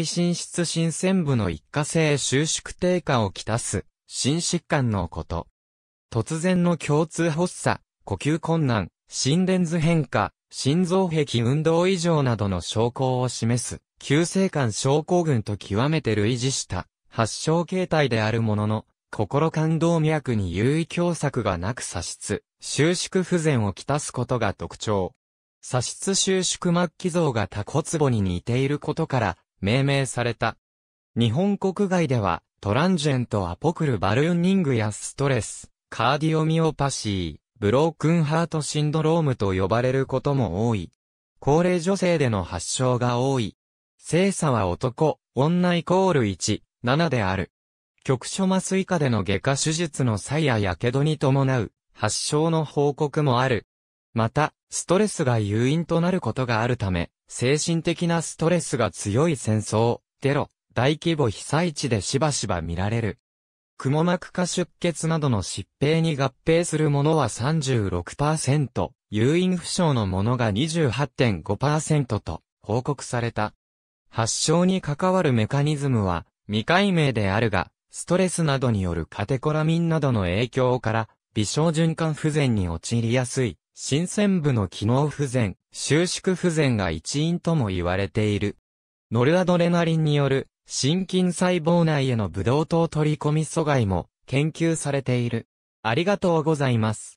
理進出新鮮部の一過性収縮低下をきたす、心疾患のこと。突然の共通発作、呼吸困難、心電図変化、心臓壁運動異常などの症候を示す、急性間症候群と極めて類似した発症形態であるものの、心冠動脈に有意狭窄がなく射出、収縮不全をきたすことが特徴。射出収縮末期像が多骨壺に似ていることから、命名された。日本国外では、トランジェントアポクルバルーニングやストレス、カーディオミオパシー、ブロークンハートシンドロームと呼ばれることも多い。高齢女性での発症が多い。性差は男、女イコール1、7である。局所麻酔科での外科手術の際や火傷に伴う発症の報告もある。また、ストレスが誘因となることがあるため、精神的なストレスが強い戦争、テロ、大規模被災地でしばしば見られる。蜘も膜下出血などの疾病に合併するものは36%、誘引不詳のものが28.5%と報告された。発症に関わるメカニズムは未解明であるが、ストレスなどによるカテコラミンなどの影響から、微小循環不全に陥りやすい新鮮部の機能不全、収縮不全が一因とも言われている。ノルアドレナリンによる心筋細胞内へのブドウ糖取り込み阻害も研究されている。ありがとうございます。